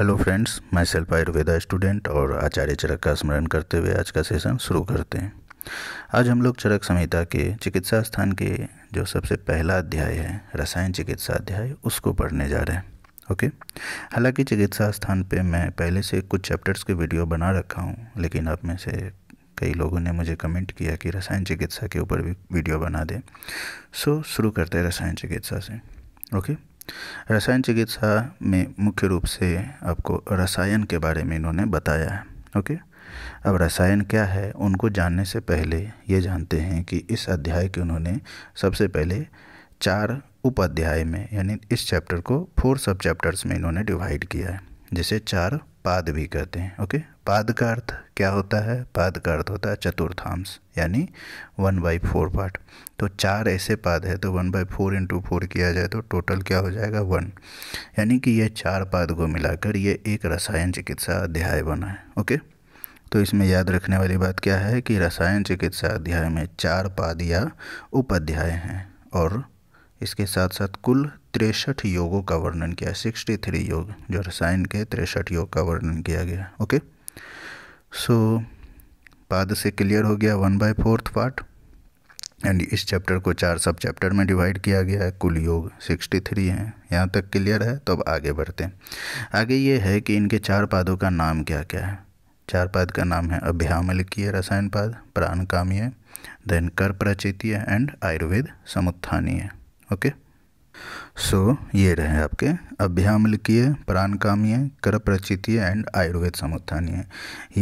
Hello friends myself Ayurveda student और आचार्य चरक का स्मरण करते हुए आज का सेशन शुरू करते हैं आज हम लोग चरक संहिता के चिकित्सा स्थान के जो सबसे पहला अध्याय है रसायन चिकित्सा अध्याय उसको पढ़ने जा रहे हैं ओके हालांकि चिकित्सा स्थान पे मैं पहले से कुछ चैप्टर्स के वीडियो बना रखा हूँ लेकिन आप में से कई लोगों ने मुझे कमेंट किया कि रसायन चिकित्सा के ऊपर भी वीडियो बना दें सो शुरू करते हैं रसायन चिकित्सा से ओके okay? रसायन चिकित्सा में मुख्य रूप से आपको रसायन के बारे में इन्होंने बताया है ओके अब रसायन क्या है उनको जानने से पहले ये जानते हैं कि इस अध्याय के उन्होंने सबसे पहले चार उप अध्याय में यानी इस चैप्टर को फोर सब चैप्टर्स में इन्होंने डिवाइड किया है जिसे चार पाद भी कहते हैं ओके पाद का अर्थ क्या होता है पाद का अर्थ होता है चतुर्थांश यानी वन बाई फोर पार्ट तो चार ऐसे पाद है तो one by four into four किया जाए तो टोटल क्या हो जाएगा वन यानी कि ये चार पाद को मिलाकर ये एक रसायन चिकित्सा अध्याय बना है ओके तो इसमें याद रखने वाली बात क्या है कि रसायन चिकित्सा अध्याय में चार पाद या उपाध्याय हैं और इसके साथ साथ कुल तिरसठ योगों का वर्णन किया सिक्सटी थ्री योग जो रसायन के तिरसठ योग का वर्णन किया गया ओके सो बाद से क्लियर हो गया one by fourth part and इस चैप्टर को चार सब चैप्टर में डिवाइड किया गया है कुल योग सिक्सटी थ्री है यहाँ तक क्लियर है तो अब आगे बढ़ते हैं आगे ये है कि इनके चार पादों का नाम क्या क्या है चार पाद का नाम है अभ्यामलिकीय रसायन पाद काम्य देन कर प्रचितीय एंड आयुर्वेद समुत्थानीय ओके okay? सो so, ये रहे आपके प्राण प्राणकामीय कर रचितीय एंड आयुर्वेद समुत्थानीय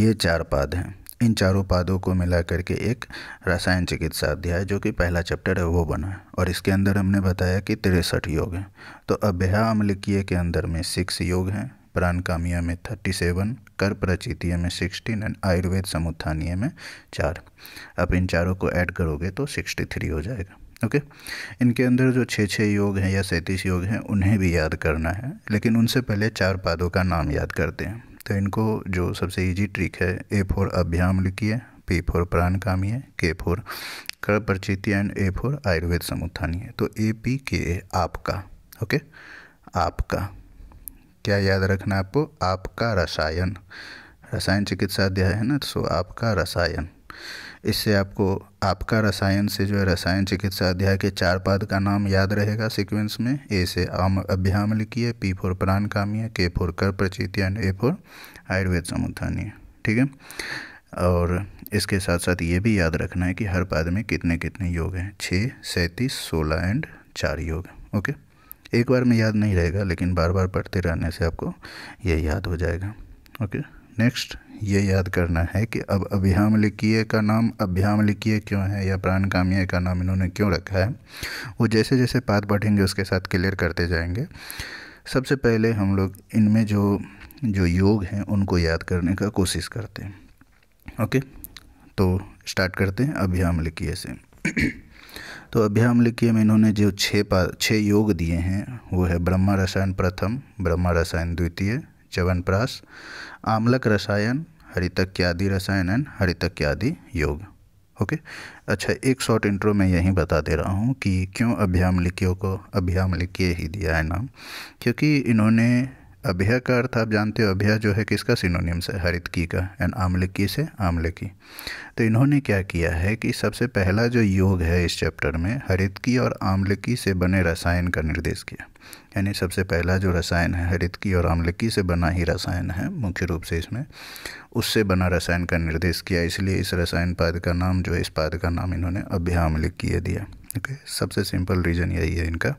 ये चार पाद हैं इन चारों पादों को मिला करके एक रसायन चिकित्सा अध्याय जो कि पहला चैप्टर है वो बना है और इसके अंदर हमने बताया कि तिरसठ योग हैं तो अभ्यामलिकीय के अंदर में सिक्स योग हैं प्राणकामीय में थर्टी सेवन कर प्रचितीय में सिक्सटीन एंड आयुर्वेद समुत्थानीय में चार आप इन चारों को ऐड करोगे तो सिक्सटी थ्री हो जाएगा ओके इनके अंदर जो छः छः योग हैं या सैंतीस योग हैं उन्हें भी याद करना है लेकिन उनसे पहले चार पादों का नाम याद करते हैं तो इनको जो सबसे ईजी ट्रिक है ए फोर अभ्याम लिखिए पी फोर प्राण कामी है के फोर कर प्रचिति एंड ए फोर आयुर्वेद समुत्थानी है तो ए पी के ए आपका ओके आपका क्या याद रखना आपको आपका रसायन रसायन चिकित्सा अध्याय है ना सो तो आपका रसायन इससे आपको आपका रसायन से जो है रसायन चिकित्सा अध्याय के चार पद का नाम याद रहेगा सीक्वेंस में ए से आम अभ्याम लिखिए पी फोर प्राण कामीय के फोर कर प्रचित एंड ए फोर आयुर्वेद समुत्थानीय ठीक है और इसके साथ साथ ये भी याद रखना है कि हर पाद में कितने कितने योग हैं छः सैंतीस सोलह एंड चार योग ओके एक बार में याद नहीं रहेगा लेकिन बार बार पढ़ते रहने से आपको ये याद हो जाएगा ओके नेक्स्ट ये याद करना है कि अब लिखिए का नाम लिखिए क्यों है या प्राण काम्य का नाम इन्होंने क्यों रखा है वो जैसे जैसे पात बढ़ेंगे उसके साथ क्लियर करते जाएंगे सबसे पहले हम लोग इनमें जो जो योग हैं उनको याद करने का कोशिश करते हैं ओके तो स्टार्ट करते हैं लिखिए से तो अभ्यामलिकीय में इन्होंने जो छः पा छः योग दिए हैं वो है ब्रह्मा रसायन प्रथम ब्रह्मा रसायन द्वितीय च्यवनप्राश आम्लक रसायन हरितक्यादि रसायन एंड हरितक्यादि योग ओके अच्छा एक शॉर्ट इंट्रो में यही बता दे रहा हूँ कि क्यों अभ्यामलिकियों को अभ्यामलिकीय ही दिया है नाम क्योंकि इन्होंने अभ्या का अर्थ आप जानते हो अभ्या जो है किसका से है हरितकी का एंड आम्लिकी से आमलिकी तो इन्होंने क्या किया है कि सबसे पहला जो योग है इस चैप्टर में हरितकी और आम्लिकी से बने रसायन का निर्देश किया यानी सबसे पहला जो रसायन है हरितकी और आम्लिकी से बना ही रसायन है मुख्य रूप से इसमें उससे बना रसायन का निर्देश किया इसलिए इस रसायन पाद का नाम जो है इस पाद का नाम इन्होंने अभ्य आम्लिकीय दिया ओके सबसे सिंपल रीज़न यही है इनका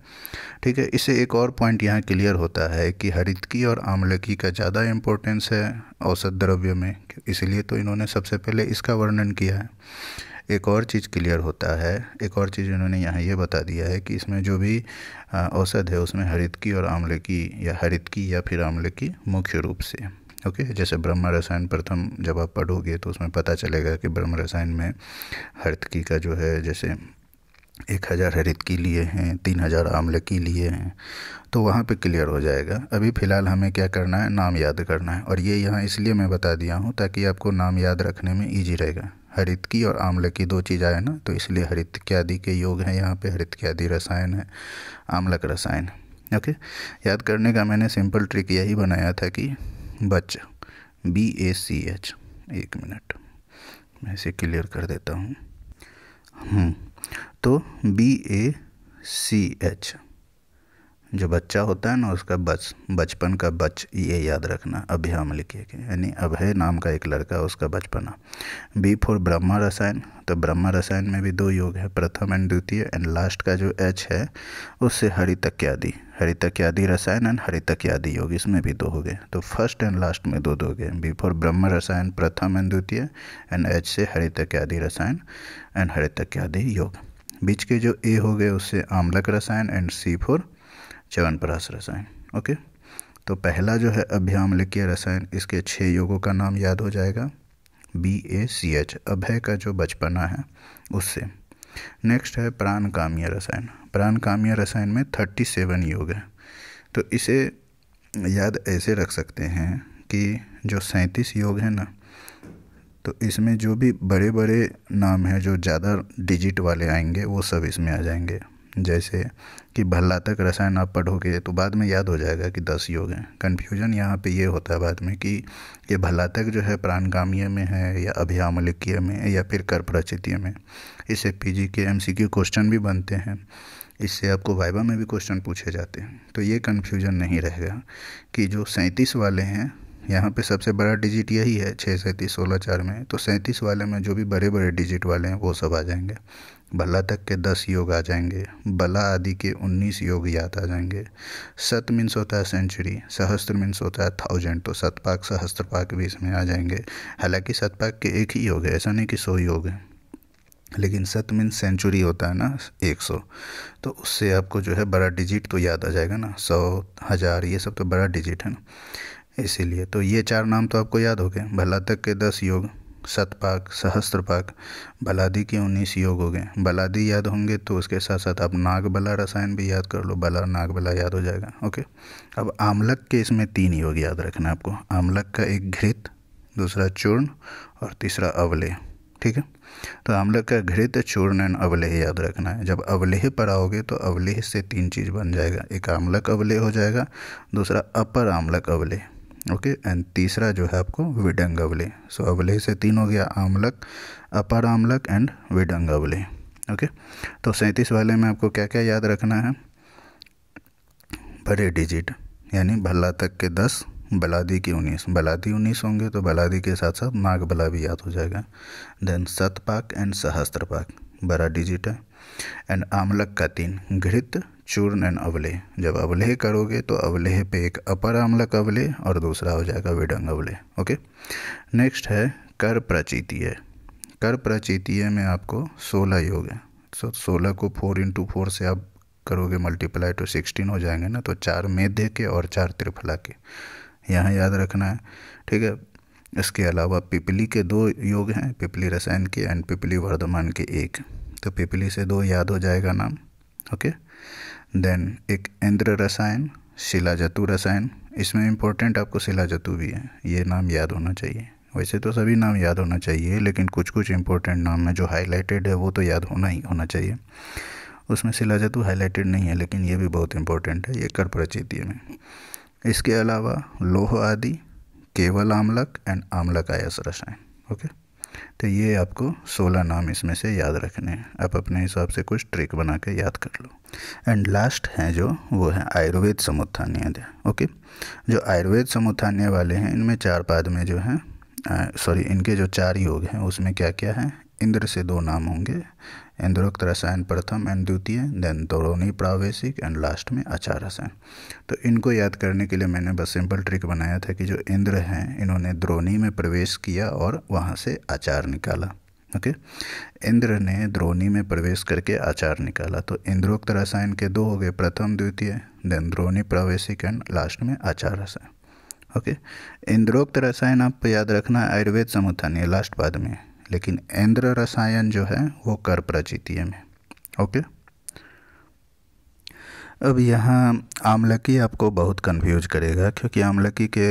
ठीक है इससे एक और पॉइंट यहाँ क्लियर होता है कि हरितकी और आमलकी का ज़्यादा इम्पोर्टेंस है औसत द्रव्य में इसलिए तो इन्होंने सबसे पहले इसका वर्णन किया है एक और चीज़ क्लियर होता है एक और चीज़ इन्होंने यहाँ ये बता दिया है कि इसमें जो भी औसत है उसमें हरितकी और आमलकी या हरितकी या फिर आमलकी मुख्य रूप से ओके okay, जैसे ब्रह्म रसायन प्रथम जब आप पढ़ोगे तो उसमें पता चलेगा कि ब्रह्म रसायन में हरितकी की का जो है जैसे एक हज़ार हरित की लिए हैं तीन हज़ार आमले की लिए हैं तो वहाँ पे क्लियर हो जाएगा अभी फ़िलहाल हमें क्या करना है नाम याद करना है और ये यहाँ इसलिए मैं बता दिया हूँ ताकि आपको नाम याद रखने में ईजी रहेगा हरित की और आमले की दो चीज़ आए ना तो इसलिए हरित क्यादि के योग हैं यहाँ पे हरित क्यादि रसायन है आमलक रसायन ओके याद करने का मैंने सिंपल ट्रिक यही बनाया था कि बच बी ए सी एच एक मिनट मैं इसे क्लियर कर देता हूँ हम्म, तो बी ए सी एच जो बच्चा होता है ना उसका बच बचपन का बच ये याद रखना अभ्याम लिखिए यानी अभय नाम का एक लड़का उसका बचपना बी फॉर ब्रह्मा रसायन तो ब्रह्मा रसायन में भी दो योग है प्रथम एंड द्वितीय एंड लास्ट का जो एच है उससे हरितक्यादि हरितक्यादि रसायन एंड हरितक्यादि योग इसमें भी दो हो गए तो फर्स्ट एंड लास्ट में दो दो गए बी फॉर ब्रह्म रसायन प्रथम एंड द्वितीय एंड एच से हरितक्यादि रसायन एंड हरितक्यादि योग बीच के जो ए हो गए उससे आमलक रसायन एंड सी फोर च्यवनप्राश रसायन ओके तो पहला जो है अभ्यामलिकीय रसायन इसके छः योगों का नाम याद हो जाएगा बी ए सी एच अभय का जो बचपना है उससे नेक्स्ट है प्राण काम्य रसायन प्राण काम्य रसायन में थर्टी सेवन योग है तो इसे याद ऐसे रख सकते हैं कि जो सैंतीस योग हैं ना तो इसमें जो भी बड़े बड़े नाम हैं जो ज़्यादा डिजिट वाले आएंगे वो सब इसमें आ जाएंगे जैसे कि भल्ला तक रसायन आप पढ़ोगे तो बाद में याद हो जाएगा कि दस योग हैं कन्फ्यूजन यहाँ पे ये होता है बाद में कि ये भल्ला तक जो है प्राणगामीय में है या अभियामलिकीय में या फिर कर्प्रचितीय में इससे जी के एम क्वेश्चन भी बनते हैं इससे आपको वाइबा में भी क्वेश्चन पूछे जाते हैं तो ये कन्फ्यूजन नहीं रहेगा कि जो सैंतीस वाले हैं यहाँ पे सबसे बड़ा डिजिट यही है छः सैंतीस सोलह चार में तो सैंतीस वाले में जो भी बड़े बड़े डिजिट वाले हैं वो सब आ जाएंगे भला तक के दस योग आ जाएंगे बला आदि के उन्नीस योग याद आ जाएंगे सत मीन्स होता है सेंचुरी सहस्त्र मीन्स होता है थाउजेंड तो सतपाक सहस्त्रपाक भी इसमें आ जाएंगे हालांकि सतपाक के एक ही योग है ऐसा नहीं कि सौ योग है लेकिन सत मीन्स सेंचुरी होता है ना एक सौ तो उससे आपको जो है बड़ा डिजिट तो याद आ जाएगा ना सौ हज़ार ये सब तो बड़ा डिजिट है ना इसीलिए तो ये चार नाम तो आपको याद हो गए भलातक के दस योग सतपाक सहस्त्रपाक बलादी के उन्नीस योग हो गए बलादी याद होंगे तो उसके साथ साथ आप नाग बला रसायन भी याद कर लो बला नाग बला याद हो जाएगा ओके अब आमलक के इसमें तीन योग याद रखना है आपको आमलक का एक घृत दूसरा चूर्ण और तीसरा अवलेह ठीक है तो आमलक का घृत चूर्ण एंड अवलेह याद रखना है जब अवलेह पर आओगे तो अवलेह से तीन चीज़ बन जाएगा एक आमलक अवलेह हो जाएगा दूसरा अपर आमलक अवलेह ओके एंड तीसरा जो है आपको विडंग अवले सो अवले से तीन हो गया आमलक अपर आमलक एंड विडंग अवले ओके तो सैंतीस वाले में आपको क्या क्या याद रखना है बड़े डिजिट यानी भल्ला तक के दस बलादी के उन्नीस बलादी उन्नीस होंगे तो बलादी के साथ साथ माघ बला भी याद हो जाएगा देन सतपाक एंड सहस्त्रपाक बड़ा डिजिट है एंड आमलक का तीन घृत चूर्ण एंड अवलेह जब अवलेह करोगे तो अवलेह पे एक अपर आमलक अवलेह और दूसरा हो जाएगा विडंग अवले ओके नेक्स्ट है कर प्रचितीय कर प्रचितीय में आपको सोलह योग है सो तो सोलह को फोर इंटू फोर से आप करोगे मल्टीप्लाई टू सिक्सटीन हो जाएंगे ना तो चार मेधे के और चार त्रिफला के यहाँ याद रखना है ठीक है इसके अलावा पिपली के दो योग हैं पिपली रसायन के एंड पिपली वर्धमान के एक तो पिपली से दो याद हो जाएगा नाम ओके देन एक इंद्र रसायन शिला रसायन इसमें इम्पोर्टेंट आपको शिला भी है ये नाम याद होना चाहिए वैसे तो सभी नाम याद होना चाहिए लेकिन कुछ कुछ इम्पोर्टेंट नाम है जो हाईलाइटेड है वो तो याद होना ही होना चाहिए उसमें शिला जतु हाईलाइटेड नहीं है लेकिन ये भी बहुत इम्पोर्टेंट है ये कर प्रचिति में इसके अलावा लोह आदि केवल आमलक एंड आमलक आयस रसायन ओके तो ये आपको सोलह नाम इसमें से याद रखने हैं आप अपने हिसाब से कुछ ट्रिक बना के याद कर लो एंड लास्ट हैं जो वो है आयुर्वेद समुत्थान्य ओके जो आयुर्वेद समुत्थान्य वाले हैं इनमें चार पाद में जो हैं सॉरी इनके जो चार योग हैं उसमें क्या क्या है इंद्र से दो नाम होंगे इंद्रोक्त रसायन प्रथम एंड द्वितीय देन द्रोणी प्रावेशिक एंड लास्ट में अचार रसायन तो इनको याद करने के लिए मैंने बस सिंपल ट्रिक बनाया था कि जो इंद्र हैं इन्होंने द्रोणी में प्रवेश किया और वहाँ से आचार निकाला ओके इंद्र ने द्रोणी में प्रवेश करके आचार निकाला तो इंद्रोक्त रसायन के दो हो गए प्रथम द्वितीय देन द्रोणी प्रावेशिक एंड लास्ट में आचार रसायन ओके इंद्रोक्त रसायन आप याद रखना आयुर्वेद समुत्थान लास्ट बाद में लेकिन इंद्र रसायन जो है वो कर प्रचितीय में ओके अब यहाँ आमलकी आपको बहुत कंफ्यूज करेगा क्योंकि आमलकी के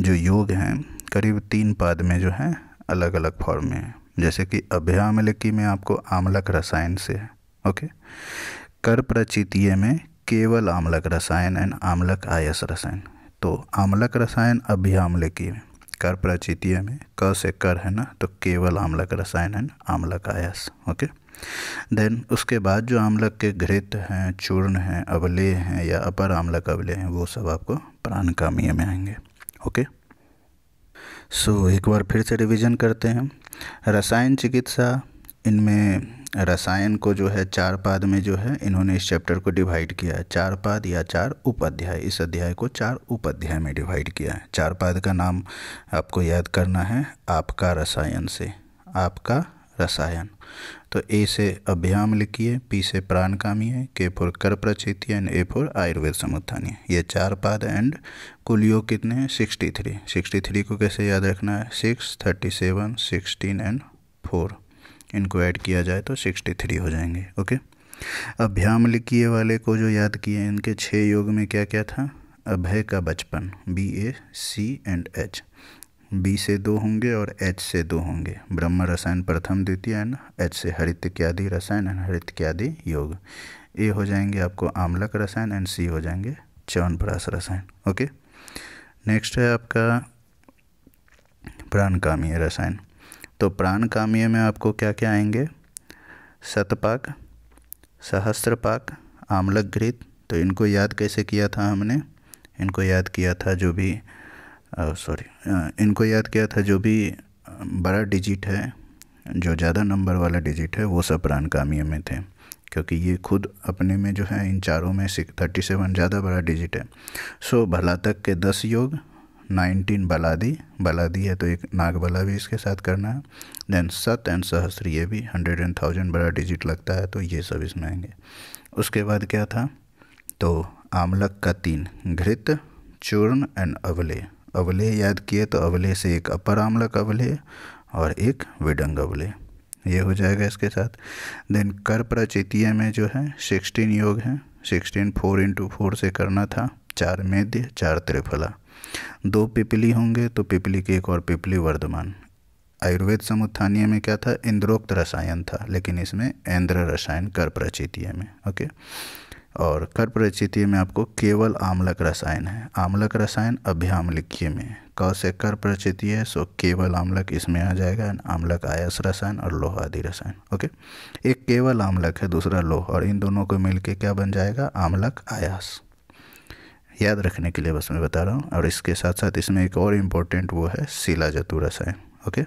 जो योग हैं करीब तीन पाद में जो है अलग अलग फॉर्म में है जैसे कि अभ्यामलकी में आपको आमलक रसायन से है ओके कर प्रचितीय में केवल आमलक रसायन एंड आमलक आयस रसायन तो आमलक रसायन अभ्यामलकी में कर प्रचितीय में क से कर है ना तो केवल आमलक रसायन है ना आमलक आयस ओके देन उसके बाद जो आमलक के घृत हैं चूर्ण हैं अवले हैं या अपर आमलक अवले हैं वो सब आपको प्राण प्राणकामीय में आएंगे ओके सो so, एक बार फिर से रिवीजन करते हैं रसायन चिकित्सा इनमें रसायन को जो है चार पाद में जो है इन्होंने इस चैप्टर को डिवाइड किया है चार पाद या चार उपाध्याय इस अध्याय को चार उपाध्याय में डिवाइड किया है चार पाद का नाम आपको याद करना है आपका रसायन से आपका रसायन तो ए से अभ्याम लिखिए पी से कामी है के फोर कर प्रचित एंड ए फोर आयुर्वेद समुत्थानी ये चार पाद एंड कुल योग कितने हैं सिक्सटी थ्री सिक्सटी थ्री को कैसे याद रखना है six thirty seven sixteen and four इनको ऐड किया जाए तो सिक्सटी थ्री हो जाएंगे ओके लिखिए वाले को जो याद किए इनके छः योग में क्या क्या था अभय का बचपन B A C and H B से दो होंगे और एच से दो होंगे ब्रह्म रसायन प्रथम द्वितीय एंड एच से हरित क्यादि रसायन एंड हरित क्यादि योग ए हो जाएंगे आपको आमलक रसायन एंड सी हो जाएंगे च्यवनप्राश रसायन ओके नेक्स्ट है आपका प्राणकामीय रसायन तो प्राण काम्य में आपको क्या क्या आएंगे सतपाक सहस्त्रपाक आमलक घृत तो इनको याद कैसे किया था हमने इनको याद किया था जो भी सॉरी इनको याद किया था जो भी बड़ा डिजिट है जो ज़्यादा नंबर वाला डिजिट है वो सब प्राण काम्य में थे क्योंकि ये खुद अपने में जो है इन चारों में सिक्स थर्टी सेवन ज़्यादा बड़ा डिजिट है सो भला तक के दस योग नाइनटीन बलादी बलादी है तो एक नाग बला भी इसके साथ करना है देन सत एंड सहस्र ये भी हंड्रेड एंड थाउजेंड बड़ा डिजिट लगता है तो ये सब इसमें आएंगे उसके बाद क्या था तो आमलक का तीन घृत चूर्ण एंड अवले अवले याद किए तो अवले से एक अपर आमलक अवले और एक विडंग अवले ये हो जाएगा इसके साथ देन कर प्रचितीय में जो है सिक्सटीन योग है सिक्सटीन फोर इंटू फोर से करना था चार मेद्य चार त्रिफला दो पिपली होंगे तो पिपली के एक और पिपली वर्धमान आयुर्वेद समुत्थानीय में क्या था इंद्रोक्त रसायन था लेकिन इसमें इंद्र रसायन कर प्रचितीय में ओके और कर प्रचितीय में आपको केवल आमलक रसायन है आमलक रसायन अभ्यामलिकीय में क से कर प्रचितीय है सो केवल आमलक इसमें आ जाएगा आमलक आयस रसायन और लोह आदि रसायन ओके एक केवल आमलक है दूसरा लोह और इन दोनों को मिलके क्या बन जाएगा आमलक आयास याद रखने के लिए बस मैं बता रहा हूँ और इसके साथ साथ इसमें एक और इम्पोर्टेंट वो है शिला जतु रसायन ओके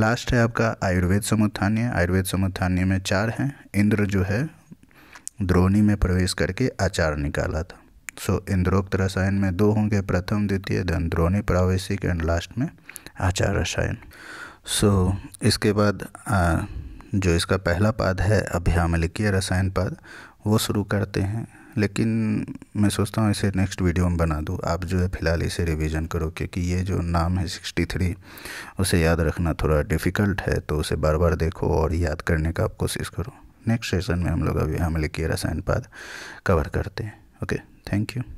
लास्ट है आपका आयुर्वेद समुत्थान्य आयुर्वेद समुत्थान्य में चार हैं इंद्र जो है द्रोणी में प्रवेश करके आचार निकाला था सो so, इंद्रोक्त रसायन में दो होंगे प्रथम द्वितीय धन द्रोणी प्रावेशिक एंड लास्ट में आचार रसायन सो so, इसके बाद आ, जो इसका पहला पाद है अभ्यामलिकीय रसायन पाद वो शुरू करते हैं लेकिन मैं सोचता हूँ इसे नेक्स्ट वीडियो में बना दूँ आप जो है फ़िलहाल इसे रिवीजन करो क्योंकि ये जो नाम है सिक्सटी थ्री उसे याद रखना थोड़ा डिफ़िकल्ट है तो उसे बार बार देखो और याद करने का आप कोशिश करो नेक्स्ट सेशन में हम लोग अभी हमले की रसायन पाद कवर करते हैं ओके थैंक यू